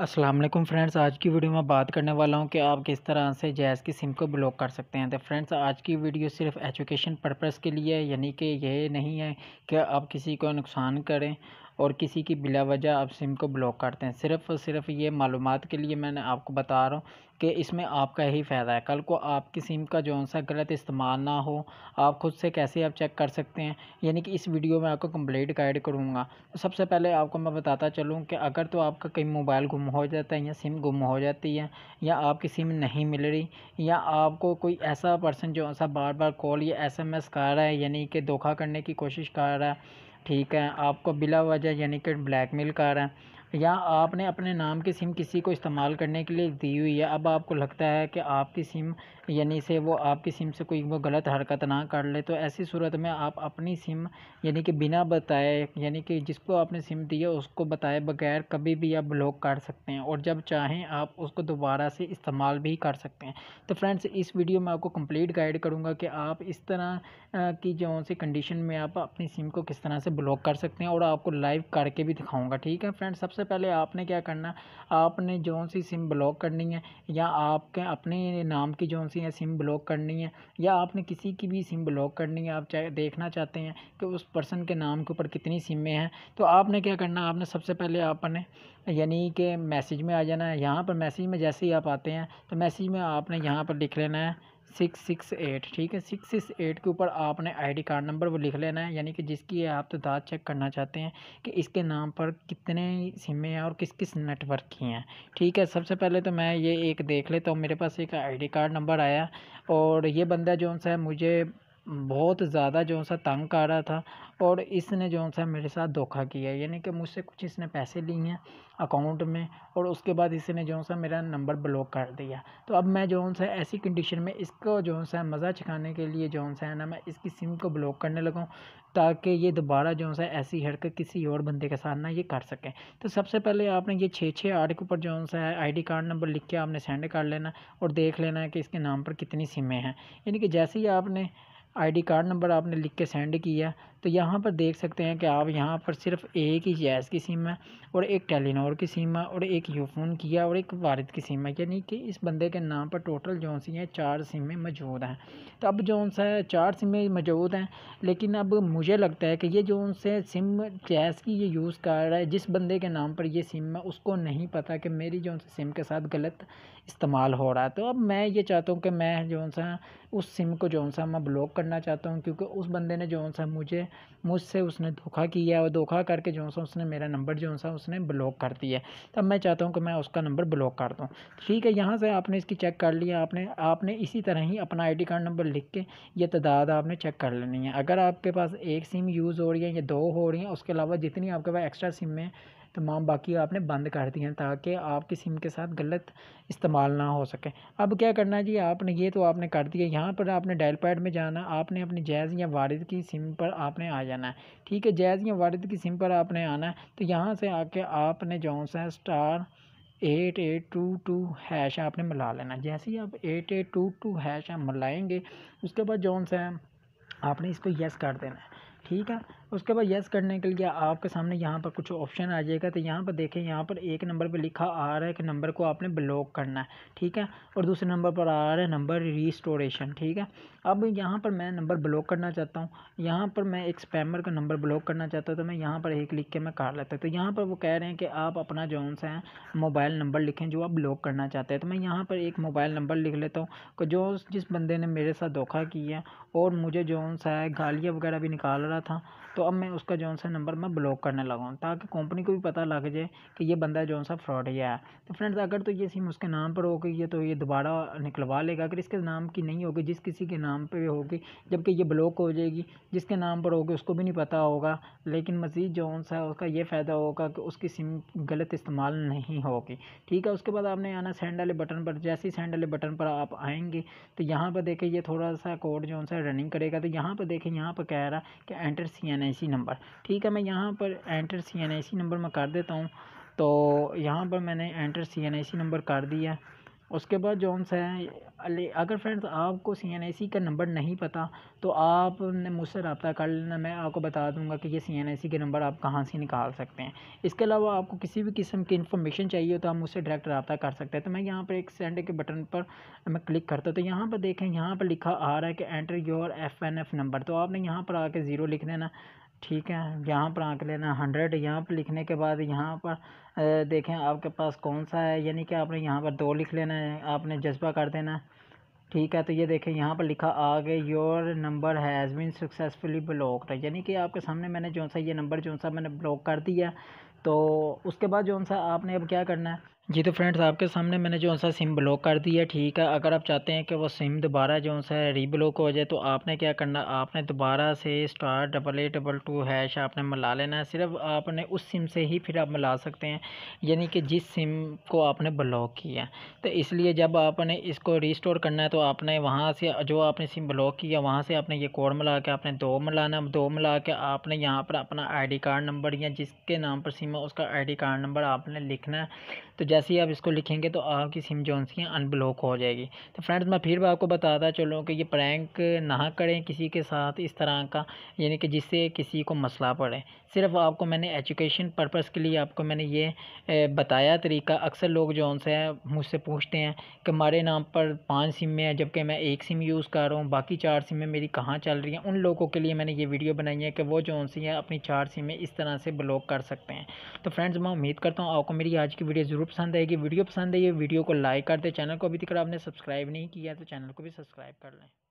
Aslam friends आज की video में बात करने वाला हूं कि आप किस तरह से जैज़ की सिम को ब्लॉक कर सकते हैं तो फ्रेंड्स आज की वीडियो सिर्फ एजुकेशन पर्पस के लिए है यानी कि यह नहीं है कि आप किसी को नुकसान करें और किसी की बिला वजह आप सिम को ब्लॉक करते हैं सिर्फ़ और सिर्फ ये मालूम के लिए मैंने आपको बता रहा हूँ कि इसमें आपका ही फ़ायदा है कल को आपकी सिम का जो सा गलत इस्तेमाल ना हो आप ख़ुद से कैसे आप चेक कर सकते हैं यानी कि इस वीडियो में आपको कम्प्लीट गाइड करूँगा तो सबसे पहले आपको मैं बताता चलूँ कि अगर तो आपका कहीं मोबाइल गुम हो जाता है या सिम गुम हो जाती है या आपकी सिम नहीं मिल रही या आपको कोई ऐसा पर्सन जो सा बार बार कॉल या एस एम एस कर रहा है यानी कि धोखा करने की कोशिश कर रहा है ठीक है आपको बिला वजह यानी कि ब्लैकमेल कर रहा है या आपने अपने नाम की सिम किसी को इस्तेमाल करने के लिए दी हुई है अब आपको लगता है कि आपकी सिम यानी से वो आपकी सिम से कोई वो गलत हरकत ना कर ले तो ऐसी सूरत में आप अपनी सिम यानी कि बिना बताए यानी कि जिसको आपने सिम दी है उसको बताए बगैर कभी भी आप ब्लॉक कर सकते हैं और जब चाहें आप उसको दोबारा से इस्तेमाल भी कर सकते हैं तो फ्रेंड्स इस वीडियो में आपको कम्प्लीट गाइड करूँगा कि आप इस तरह की जो सी कंडीशन में आप अपनी सिम को किस तरह से ब्लॉक कर सकते हैं और आपको लाइव करके भी दिखाऊँगा ठीक है फ्रेंड्स सबसे सबसे पहले आपने क्या करना आपने जौन सी सिम ब्लॉक करनी है या आपके अपने नाम की जौन सी है सिम ब्लॉक करनी है या आपने किसी की भी सिम ब्लॉक करनी है आप चाहे देखना चाहते हैं कि उस पर्सन के नाम के ऊपर कितनी सिमें हैं तो आपने क्या करना आपने सबसे पहले आपने यानी कि मैसेज में आ जाना है यहाँ पर मैसेज में जैसे ही आप आते हैं तो मैसेज में आपने यहाँ पर लिख लेना है सिक्स सिक्स एट ठीक है सिक्स सिक्स एट के ऊपर आपने आईडी कार्ड नंबर वो लिख लेना है यानी कि जिसकी आप तो दाद चेक करना चाहते हैं कि इसके नाम पर कितने सिमें हैं और किस किस नेटवर्क की हैं ठीक है सबसे पहले तो मैं ये एक देख लेता तो हूँ मेरे पास एक आईडी कार्ड नंबर आया और ये बंदा जो सा है मुझे बहुत ज़्यादा जो सा तंग आ रहा था और इसने जो सा मेरे साथ धोखा किया यानी कि मुझसे कुछ इसने पैसे लिए हैं अकाउंट में और उसके बाद इसने जो सा मेरा नंबर ब्लॉक कर दिया तो अब मैं जो सा ऐसी कंडीशन में इसको जो सा मज़ा छिकाने के लिए जो सा है ना मैं इसकी सिम को ब्लॉक करने लगाऊँ ताकि ये दोबारा जो सा ऐसी हरकत किसी और बंदे के साथ ना ये कर सकें तो सबसे पहले आपने ये छः छः आठ के ऊपर जो सा है डी कार्ड नंबर लिख के आपने सेंड कर लेना और देख लेना है कि इसके नाम पर कितनी सिमें हैं यानी कि जैसे ही आपने आईडी कार्ड नंबर आपने लिख के सेंड किया तो यहाँ पर देख सकते हैं कि आप यहाँ पर सिर्फ एक ही जैस की सिम है और एक टेलीनोर की सिम है और एक यूफोन की है और एक वारद की सिम है यानी कि इस बंदे के नाम पर टोटल जो सी हैं चार सिमें मौजूद हैं तो अब जो सा है चार सिमें मौजूद हैं लेकिन अब मुझे लगता है कि ये जो उनसे सिम जैस की ये यूज़ कर रहा है जिस बंदे के नाम पर ये सिम है उसको नहीं पता कि मेरी जो सिम के साथ गलत इस्तेमाल हो रहा है तो अब मैं ये चाहता हूँ कि मैं जो सा उस सिम को जो सा मैं ब्लॉक करना चाहता हूँ क्योंकि उस बंदे ने जो सा मुझे मुझसे उसने धोखा किया और धोखा करके जो सा उसने मेरा नंबर जो सा उसने ब्लॉक कर दिया तब मैं चाहता हूँ कि मैं उसका नंबर ब्लॉक कर दूँ ठीक है यहाँ से आपने इसकी चेक कर लिया आपने आपने इसी तरह ही अपना आईडी कार्ड नंबर लिख के ये तादाद आपने चेक कर लेनी है अगर आपके पास एक सिम यूज़ हो रही है या दो हो रही हैं उसके अलावा जितनी आपके पास एक्स्ट्रा सिम में तमाम बाकी आपने बंद कर दिए हैं ताकि आपकी सिम के साथ गलत इस्तेमाल ना हो सके अब क्या करना जी आपने ये तो आपने कर दिया यहाँ पर आपने डायल पैड में जाना आपने अपनी जैज़ या वारिद की सिम पर आपने आ जाना है ठीक है जैज़ या वारिद की सिम पर आपने आना है तो यहाँ से आके आपने जो सा star eight eight two two hash आपने मिला लेना जैसे ही आप eight eight two two hash मिलाएँगे उसके बाद जो सा आपने इसको यस कर देना है ठीक है उसके बाद यस करने के लिए आपके सामने यहाँ पर कुछ ऑप्शन आ जाएगा तो यहाँ पर देखें यहाँ पर एक नंबर पर लिखा आ रहा है कि नंबर को आपने ब्लॉक करना है ठीक है और दूसरे नंबर पर आ रहा है नंबर रिस्टोरेशन ठीक है अब यहाँ पर मैं नंबर ब्लॉक करना चाहता हूँ यहाँ पर मैं एक स्पैमर का नंबर ब्लॉक करना चाहता हूँ तो मैं यहाँ पर एक लिख के मैं कर लेता हूँ तो यहाँ पर वो कह रहे हैं कि आप अपना जो सा है मोबाइल नंबर लिखें जो आप ब्लॉक करना चाहते हैं तो मैं यहाँ पर एक मोबाइल नंबर लिख लेता हूँ जो जिस बंदे ने मेरे साथ धोखा किया और मुझे जो सा है गालियाँ वगैरह भी निकाल रहा था तो अब मैं उसका जौन सा नंबर मैं ब्लॉक करने लगा हूँ ताकि कंपनी को भी पता लग जाए कि ये बंदा जौन सा फ्रॉड है तो फ्रेंड्स अगर तो ये सिम उसके नाम पर होगी ये तो ये दोबारा निकलवा लेगा अगर इसके नाम की नहीं होगी जिस किसी के नाम पर होगी जबकि ये ब्लॉक हो जाएगी जिसके नाम पर होगी उसको भी नहीं पता होगा लेकिन मज़ीद जौन सा उसका ये फ़ायदा होगा कि उसकी सिम गलत इस्तेमाल नहीं होगी ठीक है उसके बाद आपने आना सेंड वाले बटन पर जैसे ही सेंड वाले बटन पर आप आएंगे तो यहाँ पर देखें ये थोड़ा सा कोड जो सा रनिंग करेगा तो यहाँ पर देखें यहाँ पर कह रहा कि enter C N C number ठीक है मैं यहाँ पर एंटर सी एन नंबर में कर देता हूँ तो यहाँ पर मैंने enter C N C number कर दिया उसके बाद जो है अगर फ्रेंड्स आपको सी का नंबर नहीं पता तो आपने मुझसे रबता कर लेना मैं आपको बता दूंगा कि ये सी के नंबर आप कहाँ से निकाल सकते हैं इसके अलावा आपको किसी भी किस्म की इन्फॉर्मेशन चाहिए हो तो आप मुझसे डायरेक्ट रबता कर सकते हैं तो मैं यहाँ पर एक सेंड के बटन पर मैं क्लिक करता हूँ तो यहाँ पर देखें यहाँ पर लिखा आ रहा है कि enter your F N F number तो आपने यहाँ पर आके ज़ीरो लिख देना ठीक है यहाँ पर आंक लेना हंड्रेड यहाँ पर लिखने के बाद यहाँ पर देखें आपके पास कौन सा है यानी कि आपने यहाँ पर दो लिख लेना है आपने जज्बा कर देना ठीक है तो ये देखें यहाँ पर लिखा आगे your number has been successfully blocked यानी कि आपके सामने मैंने जो सा ये नंबर जो सा मैंने ब्लॉक कर दिया तो उसके बाद जो सा आपने अब क्या करना है जी तो फ्रेंड्स आपके सामने मैंने जो सा सिम ब्लॉक कर दी है ठीक है अगर आप चाहते हैं कि वो सिम दोबारा जो सा रीब्लॉक हो जाए तो आपने क्या करना आपने दोबारा से star double eight double two hash आपने मिला लेना है सिर्फ आपने उस सिम से ही फिर आप मिला सकते हैं यानी कि जिस सिम को आपने ब्लॉक किया तो इसलिए जब आपने इसको रिस्टोर करना है तो आपने वहाँ से जो आपने सिम ब्लॉक किया वहाँ से आपने ये कोड मिला के आपने दो मिलाना दो मिला के आपने यहाँ पर अपना आई कार्ड नंबर या जिसके नाम पर सिम है उसका आई कार्ड नंबर आपने लिखना है तो जैसे ही आप इसको लिखेंगे तो आपकी सिम जो उसकी अनब्लॉक हो जाएगी तो फ्रेंड्स मैं फिर भी आपको बताता चलूँ कि ये प्रैंक ना करें किसी के साथ इस तरह का यानी कि जिससे किसी को मसला पड़े सिर्फ आपको मैंने एजुकेशन पर्पज़ के लिए आपको मैंने ये बताया तरीका अक्सर लोग जो उनसे मुझसे पूछते हैं कि हमारे नाम पर पाँच सिमें हैं जबकि मैं एक सिम यूज़ कर रहा हूँ बाकी चार सिमें मेरी कहाँ चल रही हैं उन लोगों के लिए मैंने ये वीडियो बनाई है कि वो जो सी हैं अपनी चार सिमें इस तरह से ब्लॉक कर सकते हैं तो फ्रेंड्स मैं उम्मीद करता हूँ आपको मेरी आज की वीडियो ज़रूर पसंद पसंद आएगी वीडियो पसंद आई है वीडियो को लाइक कर दे चैनल को अभी तक आपने सब्सक्राइब नहीं किया तो चैनल को भी सब्सक्राइब कर लें